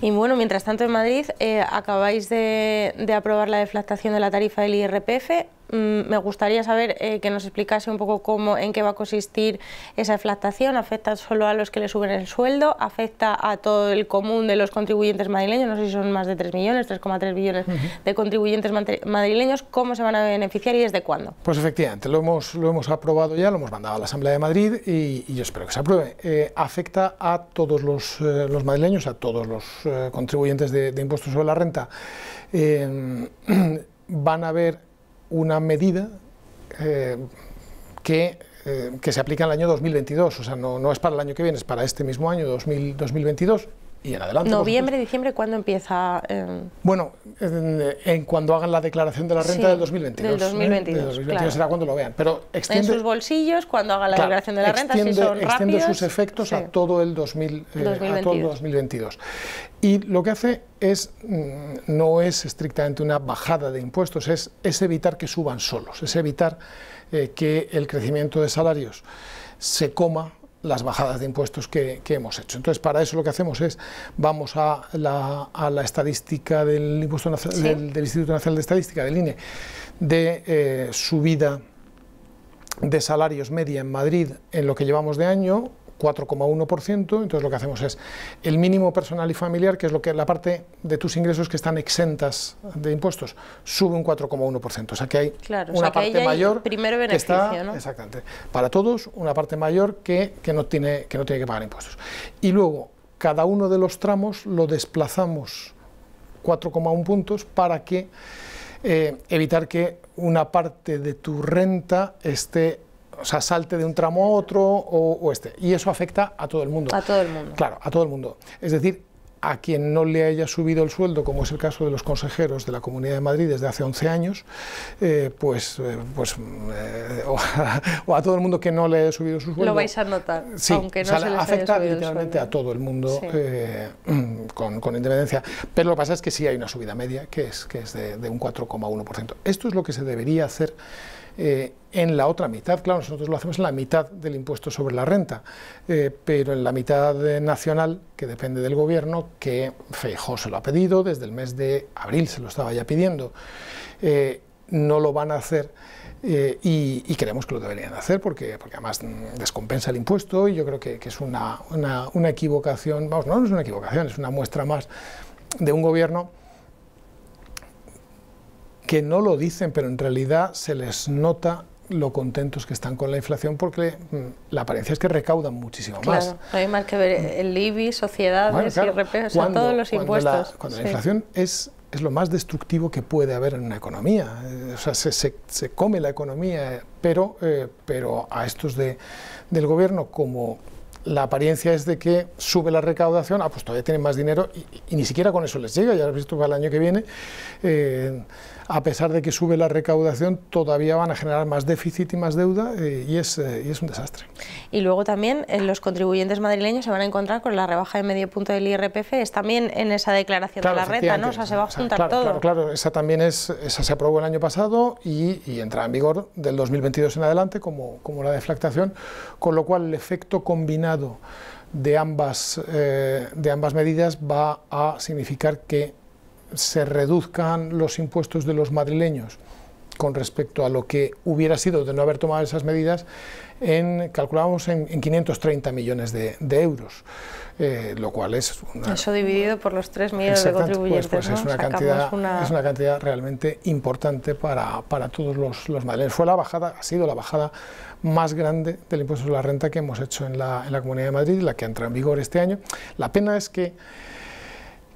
Y bueno, mientras tanto en Madrid eh, acabáis de, de, aprobar la deflactación de la tarifa del IRPF, Mm, me gustaría saber eh, que nos explicase un poco cómo, en qué va a consistir esa deflactación. ¿Afecta solo a los que le suben el sueldo? ¿Afecta a todo el común de los contribuyentes madrileños? No sé si son más de 3 millones, 3,3 millones de contribuyentes madrileños. ¿Cómo se van a beneficiar y desde cuándo? Pues efectivamente, lo hemos, lo hemos aprobado ya, lo hemos mandado a la Asamblea de Madrid y, yo espero que se apruebe. Eh, afecta a todos eh, los, madrileños, a todos los contribuyentes de, de, impuestos sobre la renta. van a ver una medida eh, eh, que, se aplica en el año 2022, o sea, no, no, es para el año que viene, es para este mismo año, 2022, ¿Noviembre, diciembre, cuándo empieza? Eh? Bueno, en, cuando hagan la declaración de la renta del 2022. 2022, ¿eh? será cuando lo vean. Pero extiende, en sus bolsillos, cuando hagan la declaración de la renta, extiende, sus efectos eh, a, todo el 2000, 2022. Y lo que hace es, mm, no es estrictamente una bajada de impuestos, es, es evitar que suban solos, es evitar que el crecimiento de salarios se coma las bajadas de impuestos que, hemos hecho. Entonces, para eso lo que hacemos es, vamos a la, estadística del, impuesto del, Instituto Nacional de Estadística, del INE, de eh, subida de salarios media en Madrid en lo que llevamos de año, 4,1%, entonces lo que hacemos es el mínimo personal y familiar, que es lo que la parte de tus ingresos que están exentas de impuestos, sube un 4,1%, o sea que hay una parte mayor que está, exactamente, para todos una parte mayor que, no tiene, que pagar impuestos. Y luego, cada uno de los tramos lo desplazamos 4,1 puntos para que eh, evitar que una parte de tu renta esté o sea, salte de un tramo a otro o, este. Y eso afecta a todo el mundo. A todo el mundo. Claro, a todo el mundo. Es decir, a quien no le haya subido el sueldo, como es el caso de los consejeros de la Comunidad de Madrid desde hace 11 años, eh, pues, eh, pues eh, o, a, todo el mundo que no le haya subido su sueldo. Lo vais a notar, aunque no afecta haya literalmente a todo el mundo con, con, independencia. Pero lo que pasa es que sí hay una subida media, que es, que es de, de un 4,1%. Esto es lo que se debería hacer eh, en la otra mitad, claro, nosotros lo hacemos en la mitad del impuesto sobre la renta, eh, pero en la mitad eh, nacional, que depende del gobierno, que Feijó se lo ha pedido, desde el mes de abril se lo estaba ya pidiendo, no lo van a hacer. y, creemos que lo deberían hacer porque, además mm, descompensa el impuesto y yo creo que, es una, equivocación, vamos, no es una equivocación, es una muestra más de un gobierno que no lo dicen, pero en realidad se les nota lo contentos que están con la inflación porque mm, la apariencia es que recaudan muchísimo más. No hay más que ver el IBI, sociedades, bueno, todos los impuestos. La, cuando la inflación es, es lo más destructivo que puede haber en una economía. Eh, o sea, se, se, come la economía, eh, pero, eh, pero a estos de, del gobierno como la apariencia es de que sube la recaudación, ah, pues todavía tienen más dinero y, ni siquiera con eso les llega, ya has visto para el año que viene, eh, a pesar de que sube la recaudación, todavía van a generar más déficit y más deuda eh, y, es, eh, es un desastre. Y luego también los contribuyentes madrileños se van a encontrar con la rebaja de medio punto del IRPF, es también en esa declaración de la renta, ¿no? O sea, se va a juntar todo. Claro, esa también es, esa se aprobó el año pasado y, y en vigor del 2022 en adelante como, como la deflactación, con lo cual el efecto combinado de ambas, eh, de ambas medidas va a significar que se reduzcan los impuestos de los madrileños con respecto a lo que hubiera sido de no haber tomado esas medidas, en, calculábamos en, 530 millones de, euros, eh, lo cual es una, Eso dividido por los tres millones de pues, contribuyentes, pues, es, una cantidad, realmente importante para, todos los, los madrileños. Fue la bajada, ha sido la bajada más grande del impuesto sobre la renta que hemos hecho en la, Comunidad de Madrid, la que entra en vigor este año. La pena es que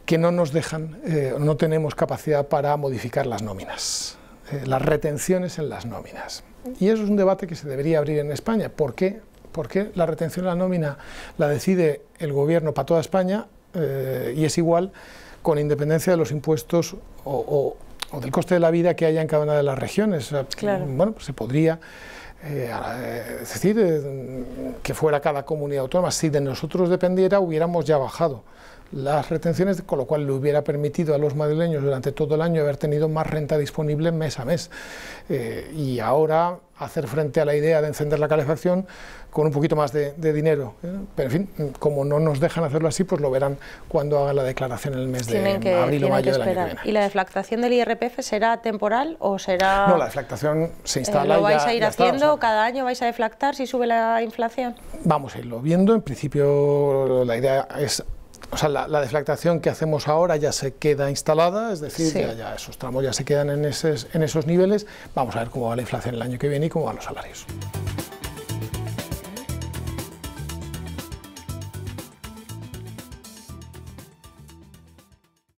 que no nos dejan, eh, no tenemos capacidad para modificar las nóminas. Eh, las retenciones en las nóminas. Y eso es un debate que se debería abrir en España. ¿Por qué? Porque la retención en la nómina la decide el gobierno para toda España eh, y es igual con independencia de los impuestos o, del coste de la vida que haya en cada una de las regiones? Bueno, pues se podría... Eh, decir, que fuera cada comunidad autónoma. Si de nosotros dependiera, hubiéramos ya bajado las retenciones, con lo cual le hubiera permitido a los madrileños durante todo el año haber tenido más renta disponible mes a mes. Eh, y ahora hacer frente a la idea de encender la calefacción con un poquito más de, dinero. Eh, pero en fin, como no nos dejan hacerlo así, pues lo verán cuando hagan la declaración en el mes de abril o mayo año que ¿Y la deflactación del IRPF será temporal o será...? No, la deflactación se eh, instala... ¿Lo vais a ir haciendo? ¿Cada año vais a deflactar si sube la inflación? Vamos a irlo viendo. En principio la idea es o sea, la, deflactación que hacemos ahora ya se queda instalada, es decir, ya, esos tramos ya se quedan en esos niveles. Vamos a ver cómo va la inflación el año que viene y cómo van los salarios.